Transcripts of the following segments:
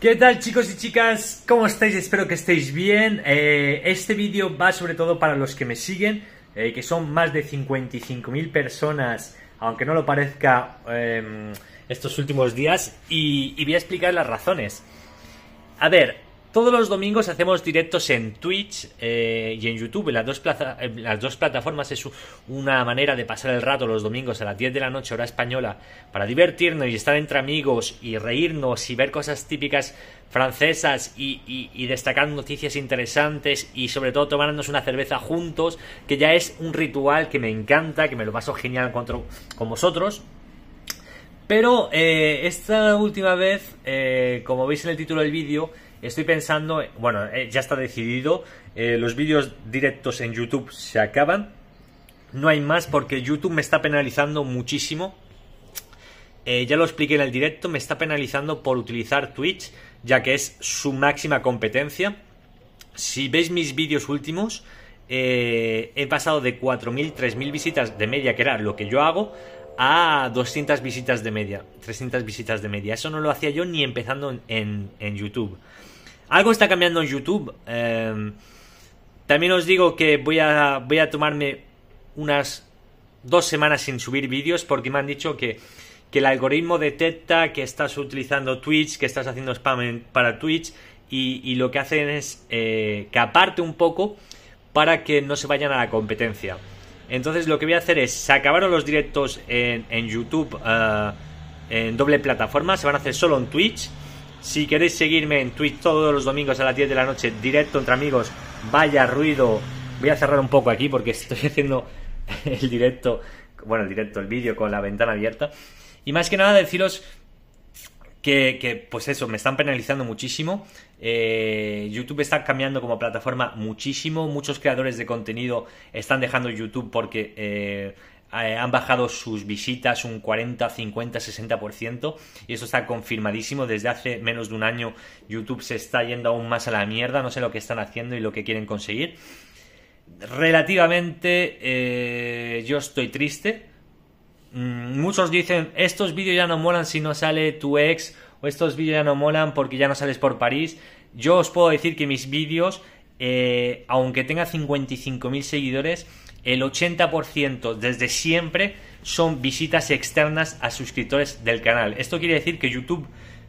¿Qué tal chicos y chicas? ¿Cómo estáis? Espero que estéis bien. Eh, este vídeo va sobre todo para los que me siguen, eh, que son más de 55.000 personas, aunque no lo parezca em, estos últimos días, y, y voy a explicar las razones. A ver, todos los domingos hacemos directos en Twitch eh, y en YouTube. Eh, las, dos plataformas es una manera de pasar el rato los domingos a las 10 de la noche, hora española, para divertirnos y estar entre amigos y reírnos y ver cosas típicas francesas y, destacar noticias interesantes y sobre todo tomarnos una cerveza juntos, que ya es un ritual que me encanta, que me lo paso genial con, con vosotros. Pero eh, esta última vez, como veis en el título del vídeo, Estoy pensando, bueno, eh, ya está decidido, eh, los vídeos directos en YouTube se acaban, no hay más porque YouTube me está penalizando muchísimo. Eh, ya lo expliqué en el directo, me está penalizando por utilizar Twitch, ya que es su máxima competencia. Si veis mis vídeos últimos, he pasado de 4.000, 3.000 visitas de media, que era lo que yo hago, a 200 visitas de media, 300 visitas de media. Eso no lo hacía yo ni empezando en, en, YouTube. Algo está cambiando en YouTube. Em, también os digo que voy a, voy a tomarme unas dos semanas sin subir vídeos porque me han dicho que, el algoritmo detecta que estás utilizando Twitch, que estás haciendo spam en, para Twitch y, lo que hacen es eh, que aparte un poco para que no se vayan a la competencia. Entonces lo que voy a hacer es, se acabaron los directos en, YouTube eh, en doble plataforma, se van a hacer solo en Twitch. Si queréis seguirme en Twitch todos los domingos a las 10 de la noche, directo entre amigos, vaya ruido. Voy a cerrar un poco aquí porque estoy haciendo el directo, bueno, el directo, el vídeo con la ventana abierta. Y más que nada deciros que, pues eso, me están penalizando muchísimo. Eh, YouTube está cambiando como plataforma muchísimo. Muchos creadores de contenido están dejando YouTube porque eh, eh, han bajado sus visitas un 40, 50, 60%. Y eso está confirmadísimo. Desde hace menos de un año YouTube se está yendo aún más a la mierda. No sé lo que están haciendo y lo que quieren conseguir. Relativamente yo estoy triste Mm, muchos dicen, estos vídeos ya no molan si no sale tu ex, o estos vídeos ya no molan porque ya no sales por París. Yo os puedo decir que mis vídeos, eh, aunque tenga 55.000 seguidores, el 80% desde siempre son visitas externas a suscriptores del canal. Esto quiere decir que YouTube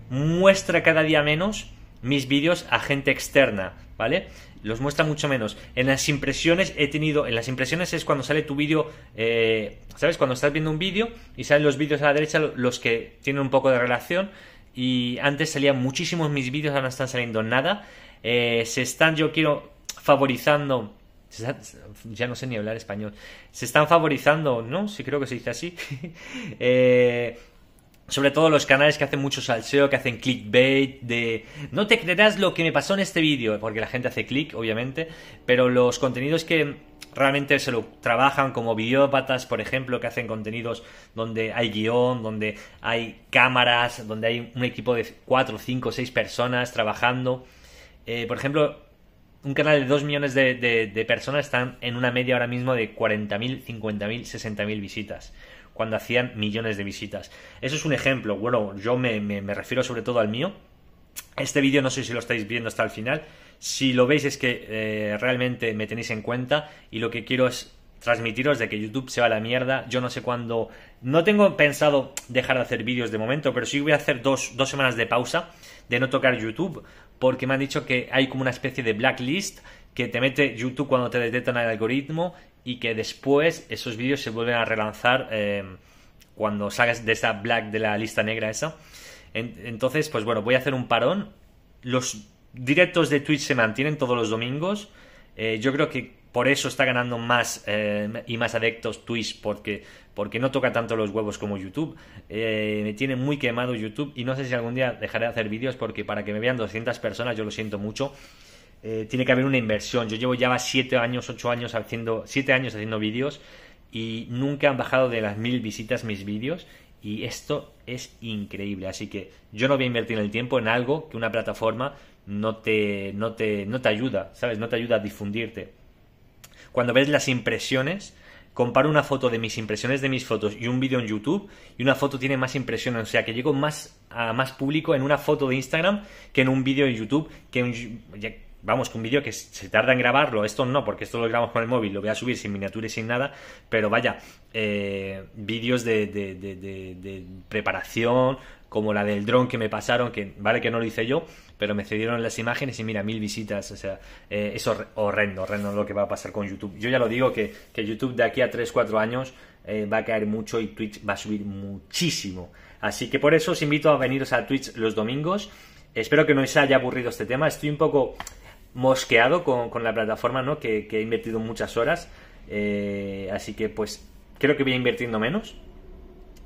muestra cada día menos mis vídeos a gente externa. ¿vale? Los muestra mucho menos. En las impresiones he tenido, en las impresiones es cuando sale tu vídeo, eh, ¿sabes? Cuando estás viendo un vídeo y salen los vídeos a la derecha, los que tienen un poco de relación. Y antes salían muchísimos mis vídeos, ahora no están saliendo nada. Eh, se están, yo quiero, favorizando ya no sé ni hablar español. Se están favorizando, ¿no? Sí, creo que se dice así. eh, sobre todo los canales que hacen mucho salseo, que hacen clickbait, de no te creerás lo que me pasó en este vídeo, porque la gente hace click, obviamente, pero los contenidos que realmente se lo trabajan como videópatas, por ejemplo, que hacen contenidos donde hay guión, donde hay cámaras, donde hay un equipo de 4, 5, 6 personas trabajando. Eh, por ejemplo, un canal de 2 millones de, personas están en una media ahora mismo de 40.000, 50.000, 60.000 visitas cuando hacían millones de visitas. Eso es un ejemplo, bueno, yo me, refiero sobre todo al mío. Este vídeo no sé si lo estáis viendo hasta el final. Si lo veis es que eh, realmente me tenéis en cuenta y lo que quiero es transmitiros de que YouTube se va a la mierda. Yo no sé cuándo... No tengo pensado dejar de hacer vídeos de momento, pero sí voy a hacer dos semanas de pausa de no tocar YouTube, porque me han dicho que hay como una especie de blacklist que te mete YouTube cuando te detectan el algoritmo y que después esos vídeos se vuelven a relanzar eh, cuando salgas de esa black, de la lista negra esa. entonces, pues bueno, voy a hacer un parón. Los directos de Twitch se mantienen todos los domingos. Eh, yo creo que por eso está ganando más eh, y más adeptos Twitch, porque, porque no toca tanto los huevos como YouTube. me eh, tiene muy quemado YouTube y no sé si algún día dejaré de hacer vídeos porque para que me vean 200 personas, yo lo siento mucho, eh, tiene que haber una inversión. Yo llevo ya 7 años, 8 años haciendo, 7 años haciendo vídeos y nunca han bajado de las 1.000 visitas mis vídeos y esto es increíble. Así que yo no voy a invertir el tiempo en algo que una plataforma no te ayuda, ¿sabes? No te ayuda a difundirte cuando ves las impresiones, comparo una foto de mis impresiones de mis fotos y un vídeo en YouTube y una foto tiene más impresiones, o sea que llego más a más público en una foto de Instagram que en un vídeo en YouTube que, vamos, que un vídeo que se tarda en grabarlo, esto no, porque esto lo grabamos con el móvil, lo voy a subir sin miniatura y sin nada, pero vaya, eh, vídeos de, preparación, como la del dron que me pasaron, que vale que no lo hice yo, pero me cedieron las imágenes y mira, mil visitas, o sea, eh, es horrendo, horrendo lo que va a pasar con YouTube. Yo ya lo digo, que, YouTube de aquí a 3, 4 años eh, va a caer mucho y Twitch va a subir muchísimo. Así que por eso os invito a veniros a Twitch los domingos. Espero que no os haya aburrido este tema. Estoy un poco mosqueado con, la plataforma, ¿no? Que, he invertido muchas horas. Eh, así que pues creo que voy a invirtiendo menos.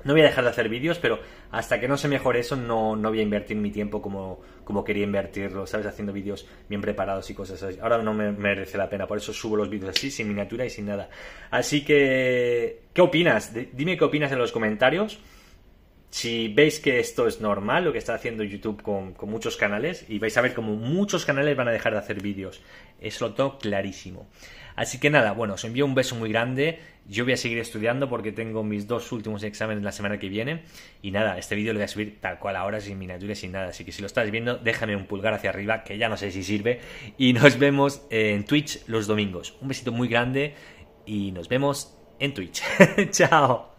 No voy a dejar de hacer vídeos, pero hasta que no se mejore eso, no, voy a invertir mi tiempo como, como quería invertirlo, ¿sabes? Haciendo vídeos bien preparados y cosas así. Ahora no me merece la pena, por eso subo los vídeos así, sin miniatura y sin nada. Así que, ¿qué opinas? Dime qué opinas en los comentarios. Si veis que esto es normal, lo que está haciendo YouTube con, muchos canales, y vais a ver como muchos canales van a dejar de hacer vídeos. Eso lo tengo clarísimo. Así que nada, bueno, os envío un beso muy grande. Yo voy a seguir estudiando porque tengo mis dos últimos exámenes la semana que viene. Y nada, este vídeo lo voy a subir tal cual ahora, sin miniaturas, sin nada. Así que si lo estás viendo, déjame un pulgar hacia arriba, que ya no sé si sirve. Y nos vemos en Twitch los domingos. Un besito muy grande y nos vemos en Twitch. Chao.